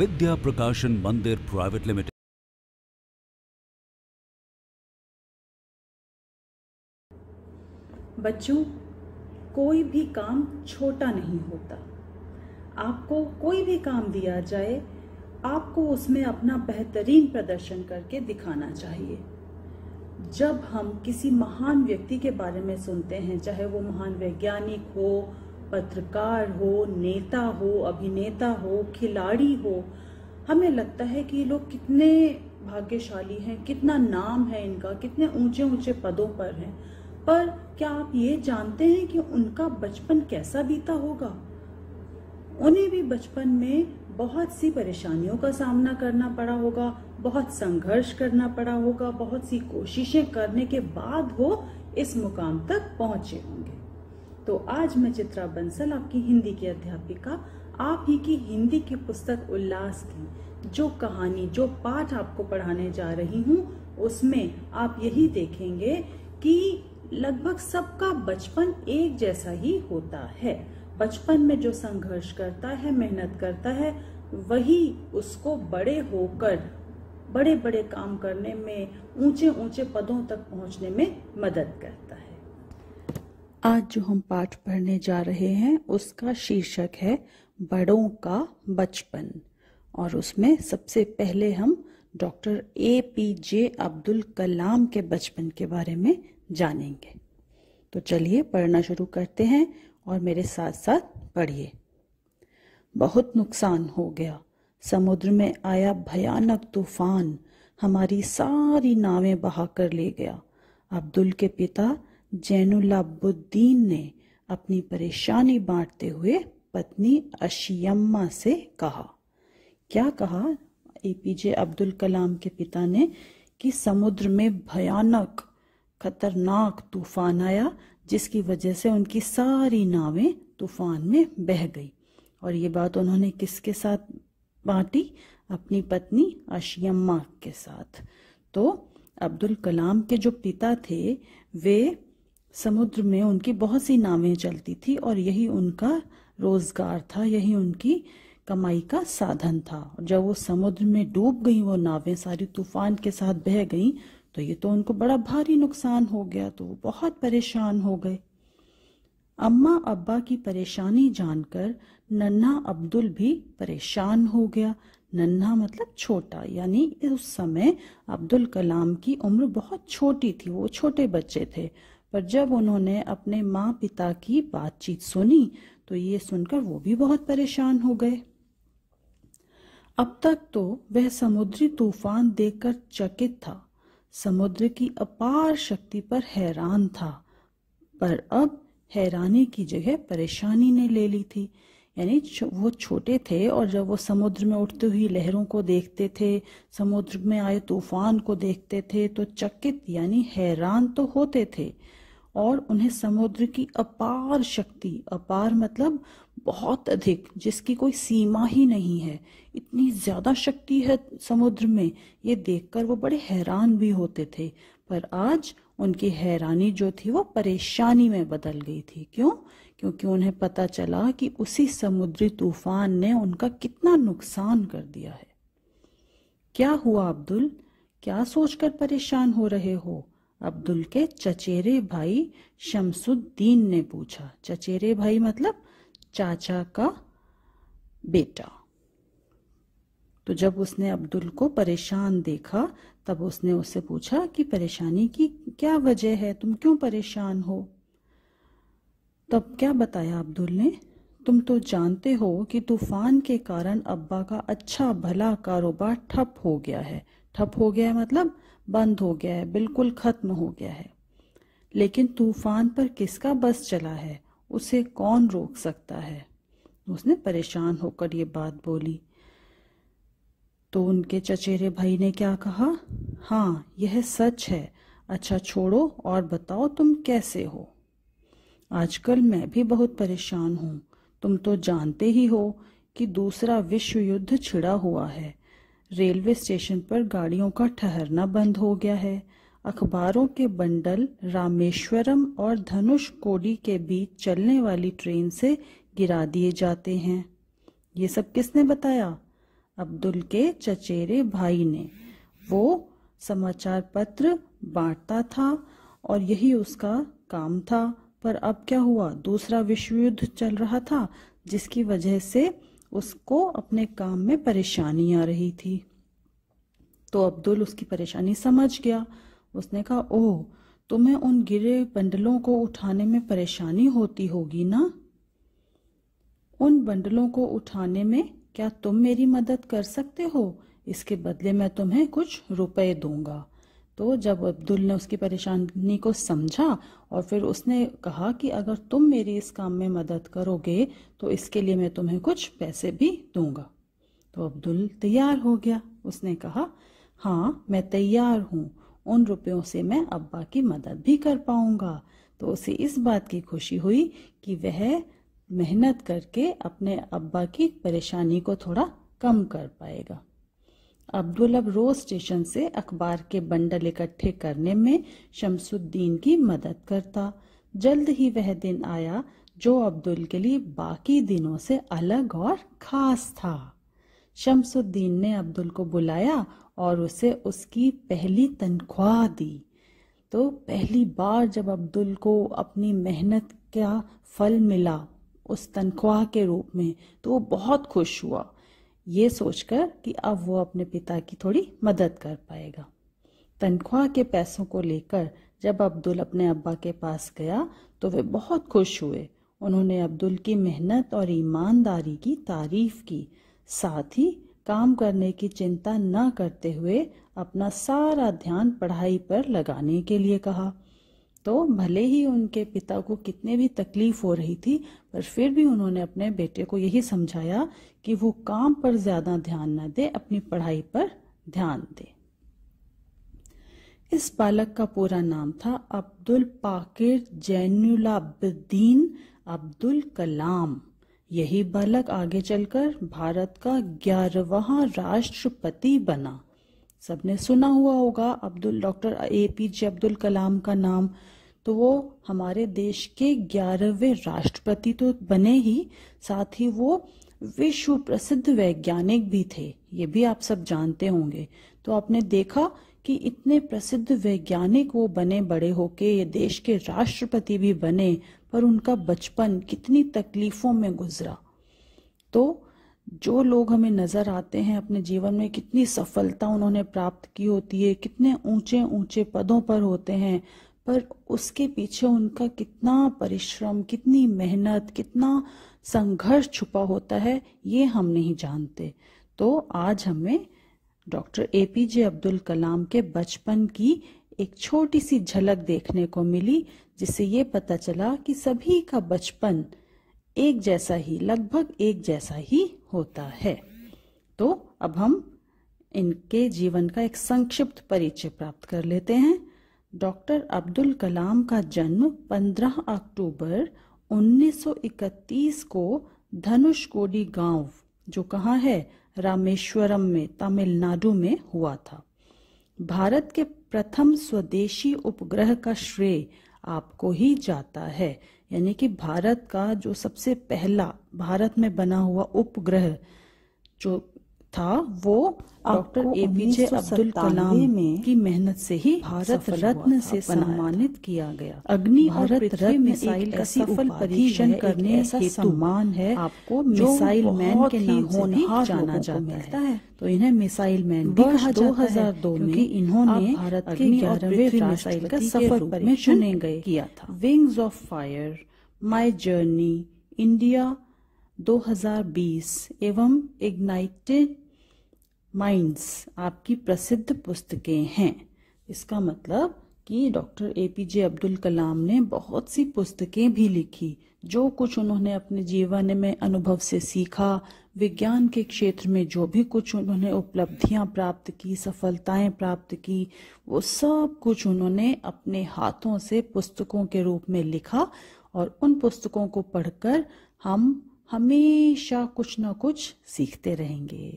विद्या प्रकाशन मंदिर private limited बच्चों कोई भी काम छोटा नहीं होता आपको कोई भी काम दिया जाए आपको उसमें अपना बेहतरीन प्रदर्शन करके दिखाना चाहिए जब हम किसी महान व्यक्ति के बारे में सुनते हैं चाहे वो महान वैज्ञानिक हो पत्रकार हो नेता हो अभिनेता हो खिलाड़ी हो हमें लगता है कि ये लोग कितने भाग्यशाली हैं कितना नाम है इनका कितने ऊंचे ऊंचे पदों पर हैं पर क्या आप ये जानते हैं कि उनका बचपन कैसा बीता होगा उन्हें भी बचपन में बहुत सी परेशानियों का सामना करना पड़ा होगा बहुत संघर्ष करना पड़ा होगा बहुत सी कोशिशें करने के बाद वो इस मुकाम तक पहुंचे होंगे तो आज मैं चित्रा बंसल आपकी हिंदी की अध्यापिका आप ही की हिंदी की पुस्तक उल्लास की जो कहानी जो पाठ आपको पढ़ाने जा रही हूँ उसमें आप यही देखेंगे कि लगभग सबका बचपन एक जैसा ही होता है बचपन में जो संघर्ष करता है मेहनत करता है वही उसको बड़े होकर बड़े बड़े काम करने में ऊंचे ऊंचे पदों तक पहुंचने में मदद करता है आज जो हम पाठ पढ़ने जा रहे हैं उसका शीर्षक है बड़ों का बचपन और उसमें सबसे पहले हम doctor A P J Abdul Kalam के बचपन के बारे में जानेंगे तो चलिए पढ़ना शुरू करते हैं और मेरे साथ साथ पढ़िए बहुत नुकसान हो गया समुद्र में आया भयानक तूफान हमारी सारी नावें बहा कर ले गया अब्दुल के पिता जैनुलाबुद्दीन ने अपनी परेशानी बांटते हुए पत्नी अशियम्मा से कहा क्या कहा एपीजे अब्दुल कलाम के पिता ने कि समुद्र में भयानक खतरनाक तूफान आया जिसकी वजह से उनकी सारी नावें तूफान में बह गई और ये बात उन्होंने किसके साथ बांटी अपनी पत्नी अशियम्मा के साथ तो अब्दुल कलाम के जो पिता थे वे समुद्र में उनकी बहुत सी नावें चलती थी और यही उनका रोजगार था यही उनकी कमाई का साधन था और जब वो समुद्र में डूब गई वो नावें सारी तूफान के साथ बह गई तो ये तो उनको बड़ा भारी नुकसान हो गया तो वो बहुत परेशान हो गए अम्मा अब्बा की परेशानी जानकर नन्हा अब्दुल भी परेशान हो गया नन्हा मतलब छोटा यानी उस समय अब्दुल कलाम की उम्र बहुत छोटी थी वो छोटे बच्चे थे पर जब उन्होंने अपने माँ पिता की बातचीत सुनी तो ये सुनकर वो भी बहुत परेशान हो गए अब तक तो वह समुद्री तूफान देखकर चकित था समुद्र की अपार शक्ति पर हैरान था पर अब हैरानी की जगह परेशानी ने ले ली थी यानी वो छोटे थे और जब वो समुद्र में उठती हुई लहरों को देखते थे समुद्र में आए तूफान को देखते थे तो चकित यानी हैरान तो होते थे और उन्हें समुद्र की अपार शक्ति अपार मतलब बहुत अधिक जिसकी कोई सीमा ही नहीं है इतनी ज़्यादा शक्ति है समुद्र में ये देखकर वो बड़े हैरान भी होते थे पर आज उनकी हैरानी जो थी वो परेशानी में बदल गई थी क्यों क्योंकि उन्हें पता चला कि उसी समुद्री तूफान ने उनका कितना नुकसान कर दिया है क्या हुआ अब्दुल क्या सोचकर परेशान हो रहे हो अब्दुल के चचेरे भाई शमसुद्दीन ने पूछा चचेरे भाई मतलब चाचा का बेटा तो जब उसने अब्दुल को परेशान देखा तब उसने उससे पूछा कि परेशानी की क्या वजह है तुम क्यों परेशान हो तब क्या बताया अब्दुल ने तुम तो जानते हो कि तूफान के कारण अब्बा का अच्छा भला कारोबार ठप हो गया है ठप हो गया मतलब बंद हो गया है बिल्कुल खत्म हो गया है लेकिन तूफान पर किसका बस चला है उसे कौन रोक सकता है उसने परेशान होकर ये बात बोली तो उनके चचेरे भाई ने क्या कहा हाँ यह सच है अच्छा छोड़ो और बताओ तुम कैसे हो आजकल मैं भी बहुत परेशान हूँ तुम तो जानते ही हो कि दूसरा विश्व युद्ध छिड़ा हुआ है रेलवे स्टेशन पर गाड़ियों का ठहरना बंद हो गया है अखबारों के बंडल रामेश्वरम और धनुष कोडी के बीच चलने वाली ट्रेन से गिरा दिए जाते हैं ये सब किसने बताया अब्दुल के चचेरे भाई ने वो समाचार पत्र बांटता था और यही उसका काम था पर अब क्या हुआ दूसरा विश्व युद्ध चल रहा था जिसकी वजह से उसको अपने काम में परेशानी आ रही थी तो अब्दुल उसकी परेशानी समझ गया उसने कहा ओह तुम्हें उन गिरे बंडलों को उठाने में परेशानी होती होगी ना उन बंडलों को उठाने में क्या तुम मेरी मदद कर सकते हो इसके बदले मैं तुम्हें कुछ रुपए दूंगा तो जब अब्दुल ने उसकी परेशानी को समझा और फिर उसने कहा कि अगर तुम मेरी इस काम में मदद करोगे तो इसके लिए मैं तुम्हें कुछ पैसे भी दूंगा तो अब्दुल तैयार हो गया उसने कहा हाँ मैं तैयार हूँ उन रुपयों से मैं अब्बा की मदद भी कर पाऊंगा तो उसे इस बात की खुशी हुई कि वह मेहनत करके अपने अब्बा की परेशानी को थोड़ा कम कर पाएगा अब्दुल रोज स्टेशन से अखबार के बंडल इकट्ठे करने में शमसुद्दीन की मदद करता जल्द ही वह दिन आया जो अब्दुल के लिए बाकी दिनों से अलग और खास था शमसुद्दीन ने अब्दुल को बुलाया और उसे उसकी पहली तनख्वाह दी तो पहली बार जब अब्दुल को अपनी मेहनत का फल मिला उस तनख्वाह के रूप में तो वो बहुत खुश हुआ ये सोचकर कि अब वो अपने पिता की थोड़ी मदद कर पाएगा तनख्वाह के पैसों को लेकर जब अब्दुल अपने अब्बा के पास गया तो वे बहुत खुश हुए उन्होंने अब्दुल की मेहनत और ईमानदारी की तारीफ की साथ ही काम करने की चिंता न करते हुए अपना सारा ध्यान पढ़ाई पर लगाने के लिए कहा तो भले ही उनके पिता को कितने भी तकलीफ हो रही थी पर फिर भी उन्होंने अपने बेटे को यही समझाया कि वो काम पर ज्यादा ध्यान न दे अपनी पढ़ाई पर ध्यान दे इस बालक का पूरा नाम था अब्दुल पाकिर जैनुलाब्दीन अब्दुल कलाम यही बालक आगे चलकर भारत का ग्यारहवा राष्ट्रपति बना सबने सुना हुआ होगा Abdul doctor A P J Abdul Kalam का नाम तो वो हमारे देश के ग्यारहवें राष्ट्रपति तो बने ही साथ ही वो विश्व प्रसिद्ध वैज्ञानिक भी थे ये भी आप सब जानते होंगे तो आपने देखा कि इतने प्रसिद्ध वैज्ञानिक वो बने बड़े होके ये देश के राष्ट्रपति भी बने पर उनका बचपन कितनी तकलीफों में गुजरा तो जो लोग हमें नजर आते हैं अपने जीवन में कितनी सफलता उन्होंने प्राप्त की होती है कितने ऊंचे ऊंचे पदों पर होते हैं पर उसके पीछे उनका कितना परिश्रम कितनी मेहनत कितना संघर्ष छुपा होता है ये हम नहीं जानते तो आज हमें doctor A P J Abdul Kalam के बचपन की एक छोटी सी झलक देखने को मिली जिससे ये पता चला कि सभी का बचपन एक जैसा ही लगभग एक जैसा ही होता है तो अब हम इनके जीवन का एक संक्षिप्त परिचय प्राप्त कर लेते हैं डॉक्टर अब्दुल कलाम का जन्म 15 अक्टूबर 1931 को धनुषकोडी गांव जो कहाँ है रामेश्वरम में तमिलनाडु में हुआ था भारत के प्रथम स्वदेशी उपग्रह का श्रेय आपको ही जाता है यानी कि भारत का जो सबसे पहला भारत में बना हुआ उपग्रह जो था वो doctor A P J Abdul Kalam में की मेहनत से ही भारत रत्न से सम्मानित किया गया अग्नि भारत रत्न मिसाइल का सफल परीक्षण करने ऐसा सम्मान है आपको मिसाइल मैन के नाम होने जाना जाता है।, तो इन्हें मिसाइल मैन भी कहा दो हजार दो में इन्होंने भारत के ग्यारहवे मिसाइल का सफल परीक्षण गए किया था wings of fire my journey India 2020 एवं इग्नाइटेड माइंड्स आपकी प्रसिद्ध पुस्तकें हैं इसका मतलब कि doctor A P J Abdul Kalam ने बहुत सी पुस्तकें भी लिखी जो कुछ उन्होंने अपने जीवन में अनुभव से सीखा विज्ञान के क्षेत्र में जो भी कुछ उन्होंने उपलब्धियां प्राप्त की सफलताएं प्राप्त की वो सब कुछ उन्होंने अपने हाथों से पुस्तकों के रूप में लिखा और उन पुस्तकों को पढ़कर हम हमेशा कुछ ना कुछ सीखते रहेंगे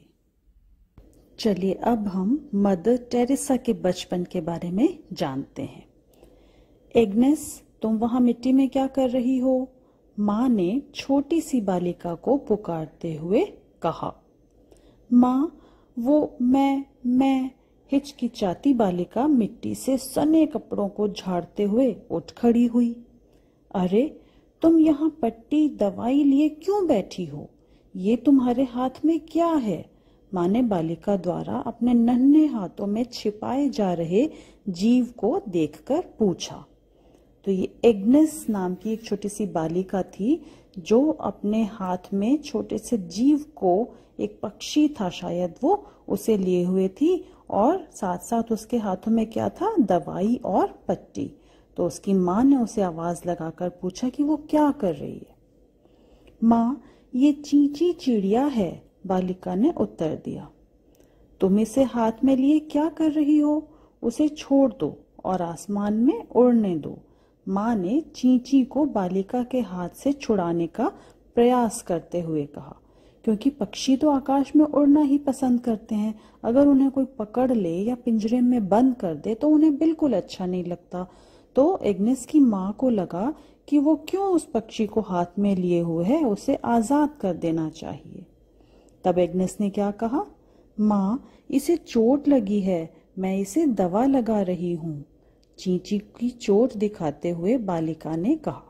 चलिए अब हम मदर टेरेसा के बचपन के बारे में जानते हैं एग्नेस तुम वहां मिट्टी में क्या कर रही हो माँ ने छोटी सी बालिका को पुकारते हुए कहा माँ वो मैं मैं हिचकिचाती बालिका मिट्टी से सने कपड़ों को झाड़ते हुए उठ खड़ी हुई अरे तुम यहाँ पट्टी दवाई लिए क्यों बैठी हो ये तुम्हारे हाथ में क्या है माने बालिका द्वारा अपने नन्हे हाथों में छिपाए जा रहे जीव को देखकर पूछा तो ये एग्नेस नाम की एक छोटी सी बालिका थी जो अपने हाथ में छोटे से जीव को एक पक्षी था शायद वो उसे लिए हुए थी और साथ साथ उसके हाथों में क्या था दवाई और पट्टी तो उसकी माँ ने उसे आवाज लगाकर पूछा कि वो क्या कर रही है माँ ये चींची चिड़िया है बालिका ने उत्तर दिया तुम इसे हाथ में लिए क्या कर रही हो उसे छोड़ दो और आसमान में उड़ने दो माँ ने चींची को बालिका के हाथ से छुड़ाने का प्रयास करते हुए कहा क्योंकि पक्षी तो आकाश में उड़ना ही पसंद करते हैं अगर उन्हें कोई पकड़ ले या पिंजरे में बंद कर दे तो उन्हें बिल्कुल अच्छा नहीं लगता तो एग्नेस की माँ को लगा कि वो क्यों उस पक्षी को हाथ में लिए हुए है उसे आज़ाद कर देना चाहिए तब एग्नेस ने क्या कहा माँ इसे चोट लगी है मैं इसे दवा लगा रही हूँ चींची की चोट दिखाते हुए बालिका ने कहा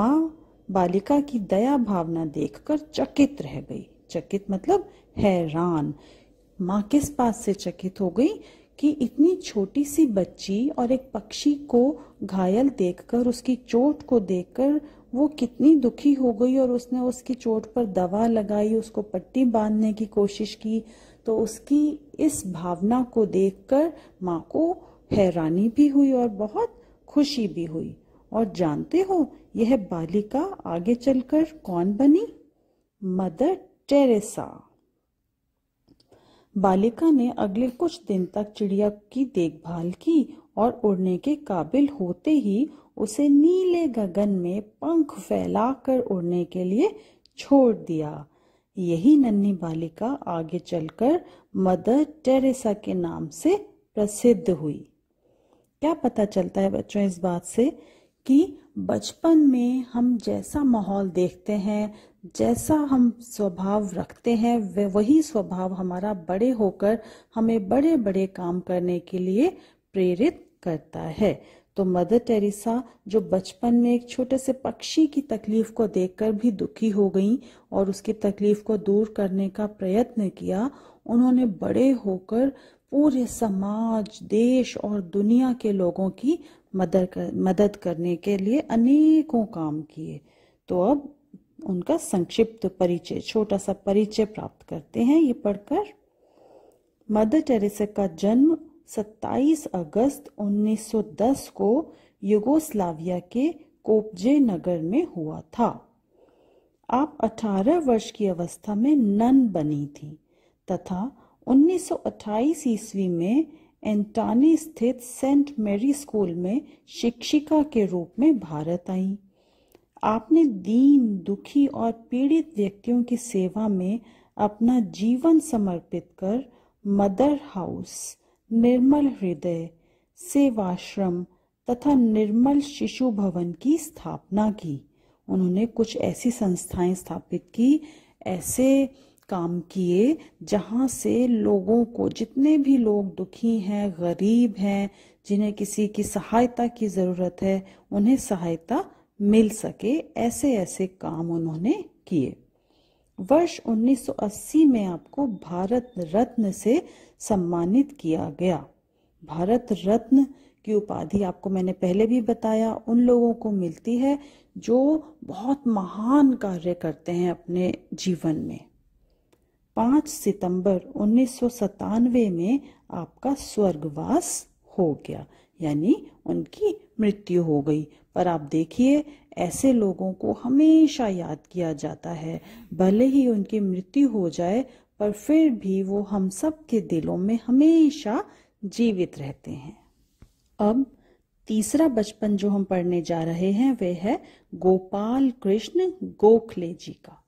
माँ बालिका की दया भावना देखकर चकित रह गई चकित मतलब हैरान माँ किस बात से चकित हो गई कि इतनी छोटी सी बच्ची और एक पक्षी को घायल देखकर उसकी चोट को देखकर वो कितनी दुखी हो गई और उसने उसकी चोट पर दवा लगाई उसको पट्टी बांधने की कोशिश की तो उसकी इस भावना को देखकर माँ को हैरानी भी हुई और बहुत खुशी भी हुई और जानते हो यह बालिका आगे चलकर कौन बनी मदर टेरेसा बालिका ने अगले कुछ दिन तक चिड़िया की देखभाल की और उड़ने के काबिल होते ही उसे नीले गगन में पंख फैलाकर उड़ने के लिए छोड़ दिया यही नन्ही बालिका आगे चलकर मदर टेरेसा के नाम से प्रसिद्ध हुई क्या पता चलता है बच्चों इस बात से कि बचपन में हम जैसा माहौल देखते हैं जैसा हम स्वभाव रखते हैं वे वही स्वभाव हमारा बड़े होकर हमें बड़े बड़े काम करने के लिए प्रेरित करता है तो मदर टेरेसा जो बचपन में एक छोटे से पक्षी की तकलीफ को देखकर भी दुखी हो गईं और उसकी तकलीफ को दूर करने का प्रयत्न किया उन्होंने बड़े होकर पूरे समाज देश और दुनिया के लोगों की मदद कर मदद करने के लिए अनेकों काम किए तो अब उनका संक्षिप्त परिचय छोटा सा परिचय प्राप्त करते हैं ये पढ़कर मदर टेरेसा का जन्म 27 अगस्त 1910 को युगोस्लाविया के कोपजे नगर में हुआ था आप 18 वर्ष की अवस्था में नन बनी थी तथा 1928 ईस्वी में एंटानी स्थित सेंट मेरी स्कूल में शिक्षिका के रूप में भारत आई आपने दीन दुखी और पीड़ित व्यक्तियों की सेवा में अपना जीवन समर्पित कर मदर हाउस निर्मल हृदय सेवाश्रम तथा निर्मल शिशु भवन की स्थापना की उन्होंने कुछ ऐसी संस्थाएं स्थापित की ऐसे काम किए जहाँ से लोगों को जितने भी लोग दुखी हैं गरीब हैं जिन्हें किसी की सहायता की ज़रूरत है उन्हें सहायता मिल सके ऐसे ऐसे काम उन्होंने किए वर्ष 1980 में आपको भारत रत्न से सम्मानित किया गया भारत रत्न की उपाधि आपको मैंने पहले भी बताया उन लोगों को मिलती है जो बहुत महान कार्य करते हैं अपने जीवन में पांच सितंबर उन्नीस में आपका स्वर्गवास हो गया यानी उनकी मृत्यु हो गई पर आप देखिए ऐसे लोगों को हमेशा याद किया जाता है भले ही उनकी मृत्यु हो जाए पर फिर भी वो हम सब के दिलों में हमेशा जीवित रहते हैं अब तीसरा बचपन जो हम पढ़ने जा रहे हैं वह है गोपाल कृष्ण गोखले जी का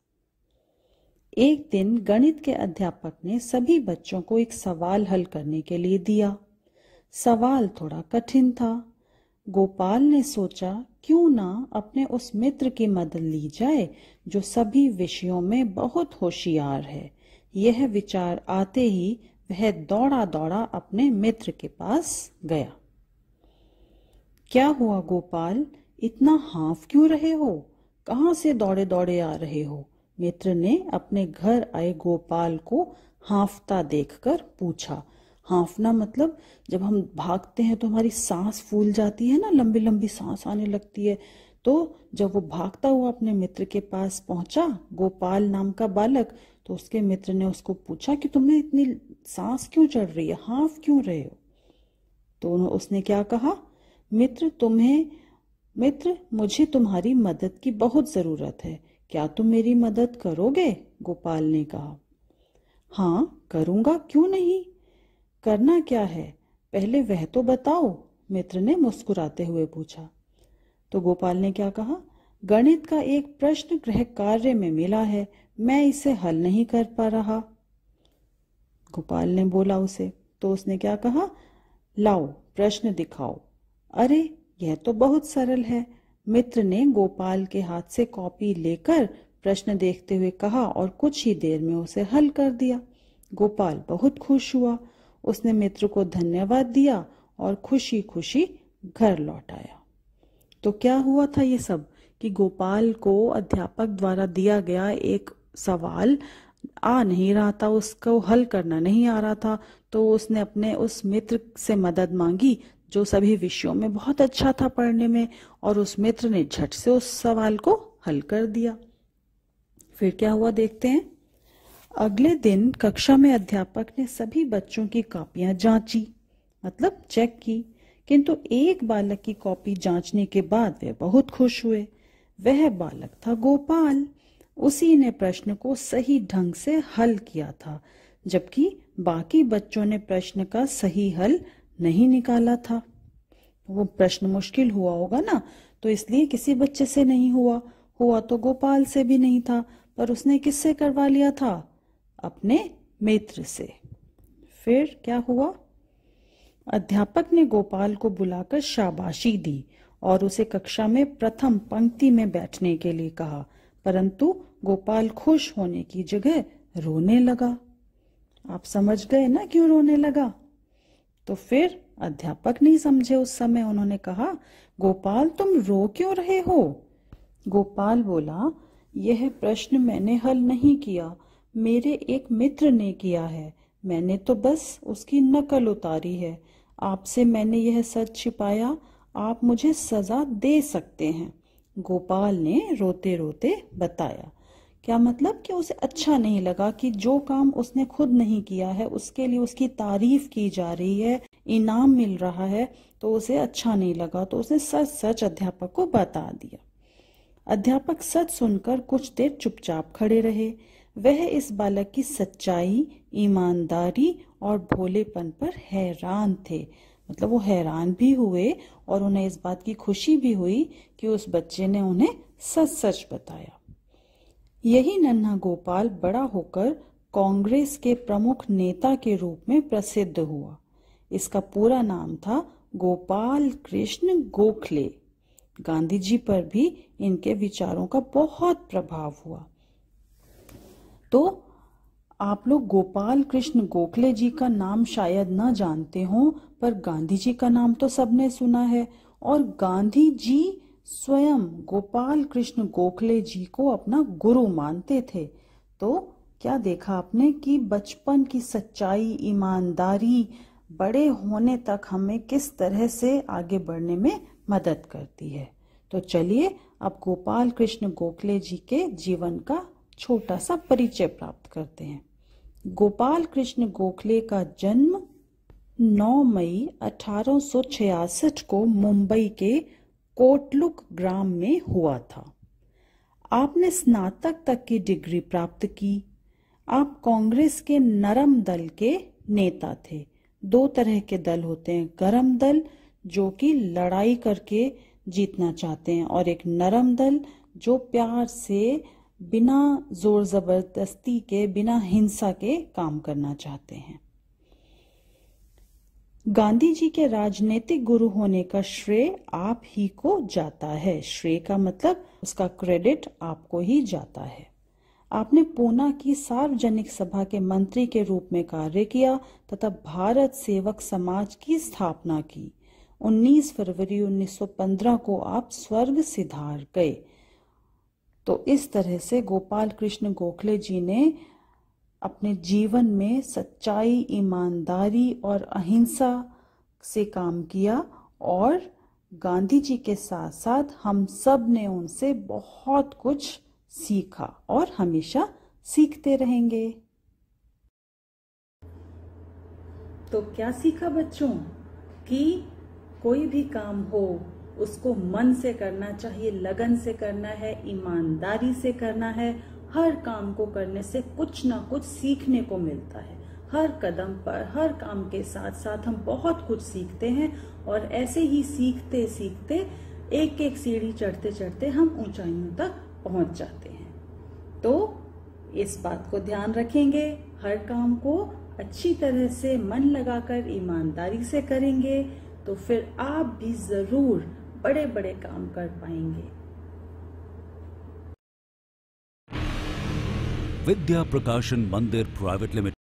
एक दिन गणित के अध्यापक ने सभी बच्चों को एक सवाल हल करने के लिए दिया सवाल थोड़ा कठिन था गोपाल ने सोचा क्यों ना अपने उस मित्र की मदद ली जाए जो सभी विषयों में बहुत होशियार है यह विचार आते ही वह दौड़ा दौड़ा अपने मित्र के पास गया क्या हुआ गोपाल इतना हाफ क्यों रहे हो कहा से दौड़े दौड़े आ रहे हो मित्र ने अपने घर आए गोपाल को हाँफता देखकर पूछा हाँफना मतलब जब हम भागते हैं तो हमारी सांस फूल जाती है ना लंबी लंबी सांस आने लगती है तो जब वो भागता हुआ अपने मित्र के पास पहुंचा गोपाल नाम का बालक तो उसके मित्र ने उसको पूछा कि तुम्हें इतनी सांस क्यों चढ़ रही है हाफ क्यों रहे हो तो उसने क्या कहा मित्र तुम्हें मित्र मुझे तुम्हारी मदद की बहुत ज़रूरत है क्या तुम मेरी मदद करोगे गोपाल ने कहा हाँ करूंगा क्यों नहीं करना क्या है पहले वह तो बताओ मित्र ने मुस्कुराते हुए पूछा तो गोपाल ने क्या कहा गणित का एक प्रश्न गृह कार्य में मिला है मैं इसे हल नहीं कर पा रहा गोपाल ने बोला उसे तो उसने क्या कहा लाओ प्रश्न दिखाओ अरे यह तो बहुत सरल है मित्र ने गोपाल के हाथ से कॉपी लेकर प्रश्न देखते हुए कहा और कुछ ही देर में उसे हल कर दिया गोपाल बहुत खुश हुआ उसने मित्र को धन्यवाद दिया और खुशी खुशी घर लौट आया तो क्या हुआ था ये सब कि गोपाल को अध्यापक द्वारा दिया गया एक सवाल आ नहीं रहा था उसको हल करना नहीं आ रहा था तो उसने अपने उस मित्र से मदद मांगी जो सभी विषयों में बहुत अच्छा था पढ़ने में और उस मित्र ने झट से उस सवाल को हल कर दिया फिर क्या हुआ देखते हैं अगले दिन कक्षा में अध्यापक ने सभी बच्चों की कॉपियां जांची मतलब चेक की किंतु एक बालक की कॉपी जांचने के बाद वे बहुत खुश हुए वह बालक था गोपाल उसी ने प्रश्न को सही ढंग से हल किया था जबकि बाकी बच्चों ने प्रश्न का सही हल नहीं निकाला था वो प्रश्न मुश्किल हुआ होगा ना तो इसलिए किसी बच्चे से नहीं हुआ हुआ तो गोपाल से भी नहीं था पर उसने किससे करवा लिया था अपने मित्र से फिर क्या हुआ अध्यापक ने गोपाल को बुलाकर शाबाशी दी और उसे कक्षा में प्रथम पंक्ति में बैठने के लिए कहा परंतु गोपाल खुश होने की जगह रोने लगा आप समझ गए ना क्यों रोने लगा तो फिर अध्यापक नहीं समझे उस समय उन्होंने कहा गोपाल तुम रो क्यों रहे हो गोपाल बोला यह प्रश्न मैंने हल नहीं किया मेरे एक मित्र ने किया है मैंने तो बस उसकी नकल उतारी है आपसे मैंने यह सच छिपाया आप मुझे सजा दे सकते हैं गोपाल ने रोते रोते बताया क्या मतलब कि उसे अच्छा नहीं लगा कि जो काम उसने खुद नहीं किया है उसके लिए उसकी तारीफ की जा रही है इनाम मिल रहा है तो उसे अच्छा नहीं लगा तो उसने सच सच अध्यापक को बता दिया अध्यापक सच सुनकर कुछ देर चुपचाप खड़े रहे वह इस बालक की सच्चाई ईमानदारी और भोलेपन पर हैरान थे मतलब वो हैरान भी हुए और उन्हें इस बात की खुशी भी हुई कि उस बच्चे ने उन्हें सच सच बताया यही नन्हा गोपाल बड़ा होकर कांग्रेस के प्रमुख नेता के रूप में प्रसिद्ध हुआ इसका पूरा नाम था गोपाल कृष्ण गोखले गांधी जी पर भी इनके विचारों का बहुत प्रभाव हुआ तो आप लोग गोपाल कृष्ण गोखले जी का नाम शायद ना जानते हो पर गांधी जी का नाम तो सबने सुना है और गांधी जी स्वयं गोपाल कृष्ण गोखले जी को अपना गुरु मानते थे तो क्या देखा आपने कि बचपन की सच्चाई ईमानदारी बड़े होने तक हमें किस तरह से आगे बढ़ने में मदद करती है तो चलिए अब गोपाल कृष्ण गोखले जी के जीवन का छोटा सा परिचय प्राप्त करते हैं गोपाल कृष्ण गोखले का जन्म 9 मई 1866 को मुंबई के कोटलुक ग्राम में हुआ था आपने स्नातक तक की डिग्री प्राप्त की आप कांग्रेस के नरम दल के नेता थे दो तरह के दल होते हैं गरम दल जो कि लड़ाई करके जीतना चाहते हैं और एक नरम दल जो प्यार से बिना जोर जबरदस्ती के बिना हिंसा के काम करना चाहते हैं गांधी जी के राजनीतिक गुरु होने का श्रेय आप ही को जाता है श्रेय का मतलब उसका क्रेडिट आपको ही जाता है आपने पूना की सार्वजनिक सभा के मंत्री के रूप में कार्य किया तथा भारत सेवक समाज की स्थापना की 19 फरवरी 1915 को आप स्वर्ग सिधार गए तो इस तरह से गोपाल कृष्ण गोखले जी ने अपने जीवन में सच्चाई ईमानदारी और अहिंसा से काम किया और गांधी जी के साथ साथ हम सब ने उनसे बहुत कुछ सीखा और हमेशा सीखते रहेंगे तो क्या सीखा बच्चों कि कोई भी काम हो उसको मन से करना चाहिए लगन से करना है ईमानदारी से करना है हर काम को करने से कुछ ना कुछ सीखने को मिलता है हर कदम पर हर काम के साथ साथ हम बहुत कुछ सीखते हैं और ऐसे ही सीखते सीखते एक एक सीढ़ी चढ़ते चढ़ते हम ऊंचाइयों तक पहुंच जाते हैं तो इस बात को ध्यान रखेंगे हर काम को अच्छी तरह से मन लगाकर ईमानदारी से करेंगे तो फिर आप भी ज़रूर बड़े बड़े काम कर पाएंगे विद्या प्रकाशन मंदिर प्राइवेट लिमिटेड